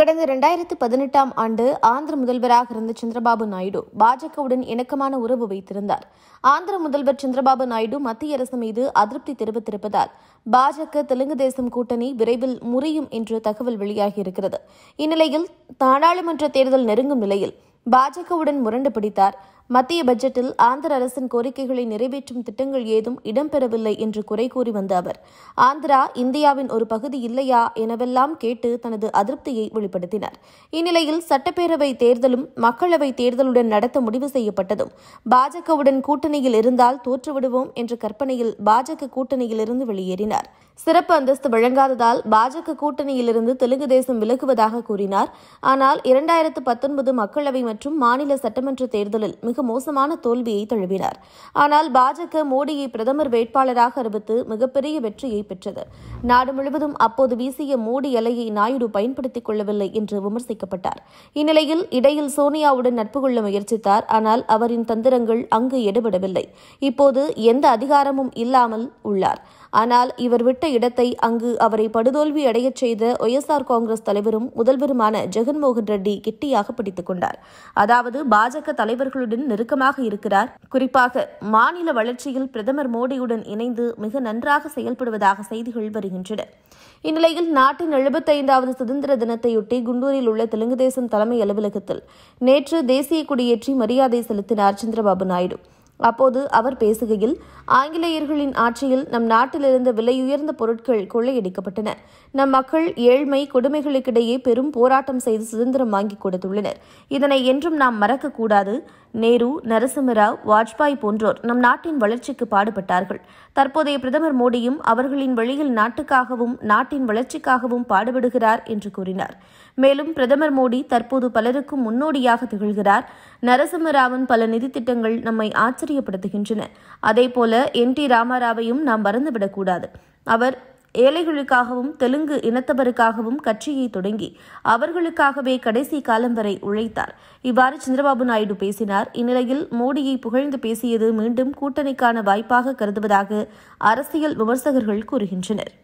கடந்த இரண்டாயிரத்து பதினெட்டாம் ஆண்டு ஆந்திர முதல்வராக இருந்த சந்திரபாபு நாயுடு பாஜகவுடன் இணக்கமான உறவு வைத்திருந்தார் ஆந்திர முதல்வர் சந்திரபாபு நாயுடு மத்திய அரசு மீது அதிருப்தி தெரிவித்திருப்பதால் பாஜக தெலுங்கு தேசம் கூட்டணி விரைவில் முறையும் என்று தகவல் வெளியாகியிருக்கிறது இந்நிலையில் நாடாளுமன்ற தேர்தல் நெருங்கும் நிலையில் பாஜகவுடன் முரண்டு பிடித்தார் மத்திய பட்ஜெட்டில் ஆந்திர அரசின் கோரிக்கைகளை நிறைவேற்றும் திட்டங்கள் ஏதும் இடம்பெறவில்லை என்று குறை கூறி வந்த அவர் ஆந்திரா இந்தியாவின் ஒரு பகுதி இல்லையா எனவெல்லாம் கேட்டு தனது அதிருப்தியை வெளிப்படுத்தினார் இந்நிலையில் சட்டப்பேரவை தேர்தலும் மக்களவை தேர்தலுடன் நடத்த முடிவு செய்யப்பட்டதும் பாஜகவுடன் கூட்டணியில் இருந்தால் தோற்றுவிடுவோம் என்ற கற்பனையில் பாஜக கூட்டணியிலிருந்து வெளியேறினார் சிறப்பு அந்தஸ்து வழங்காததால் பாஜக கூட்டணியிலிருந்து தெலுங்கு தேசம் விலகுவதாக கூறினார் ஆனால் இரண்டாயிரத்து பத்தொன்பது மக்களவை மற்றும் மாநில சட்டமன்ற தேர்தலில் மிக பாஜக மோசமான தோல்வியை தழுவினார் ஆனால் பாஜக மோடியை பிரதமர் வேட்பாளராக அறிவித்து மிகப்பெரிய வெற்றியை பெற்றது நாடு முழுவதும் அப்போது வீசிய மோடி அலையை நாயுடு பயன்படுத்திக் கொள்ளவில்லை என்று விமர்சிக்கப்பட்டார் இந்நிலையில் இடையில் சோனியாவுடன் நட்பு கொள்ள முயற்சித்தார் ஆனால் அவரின் தந்திரங்கள் அங்கு எடுபடவில்லை இப்போது எந்த அதிகாரமும் இல்லாமல் உள்ளார் ஆனால் இவர் விட்ட இடத்தை அங்கு அவரை படுதோல்வி அடையச் செய்த ஒய்எஸ்ஆர் காங்கிரஸ் தலைவரும் முதல்வருமான ஜெகன்மோகன் ரெட்டி கிட்டியாக பிடித்துக் கொண்டார் அதாவது பாஜக தலைவர்களுடன் நெருக்கமாக இருக்கிறார் குறிப்பாக மாநில வளர்ச்சியில் பிரதமர் மோடியுடன் இணைந்து மிக நன்றாக செயல்படுவதாக செய்திகள் வருகின்றன இந்நிலையில் நாட்டின் எழுபத்தைந்தாவது சுதந்திர தினத்தையொட்டி குண்டூரில் உள்ள தெலுங்கு தேசம் தலைமை அலுவலகத்தில் நேற்று தேசிய கொடியேற்றி மரியாதை செலுத்தினார் சந்திரபாபு நாயுடு அப்போது அவர் பேசுகையில் ஆங்கிலேயர்களின் ஆட்சியில் நம் நாட்டிலிருந்து விலையுயர்ந்த பொருட்கள் கொள்ளையடிக்கப்பட்டன நம் மக்கள் ஏழ்மை கொடுமைகளுக்கிடையே பெரும் போராட்டம் செய்து சுதந்திரம் வாங்கி கொடுத்துள்ளனர் இதனை என்றும் நாம் மறக்கக்கூடாது நேரு நரசிம்மராவ் வாஜ்பாய் போன்றோர் நம் நாட்டின் வளர்ச்சிக்கு பாடுபட்டார்கள் தற்போதைய பிரதமர் மோடியும் அவர்களின் வழியில் நாட்டுக்காகவும் நாட்டின் வளர்ச்சிக்காகவும் பாடுபடுகிறார் என்று கூறினார் மேலும் பிரதமர் மோடி தற்போது பலருக்கும் முன்னோடியாக திகழ்கிறார் நரசிம்மராவின் பல நிதி திட்டங்கள் நம்மை ஆச்சரியப்படுத்துகின்றன அதேபோல என் டி ராமாராவையும் நாம் மறந்துவிடக்கூடாது அவர் ஏழைகளுக்காகவும் தெலுங்கு இனத்தவருக்காகவும் கட்சியை தொடங்கி அவர்களுக்காகவே கடைசி காலம் வரை உழைத்தார் இவ்வாறு சந்திரபாபு நாயுடு பேசினார் இந்நிலையில் மோடியை புகழ்ந்து பேசியது மீண்டும் கூட்டணிக்கான வாய்ப்பாக கருதுவதாக அரசியல் விமர்சகர்கள் கூறுகின்றனர்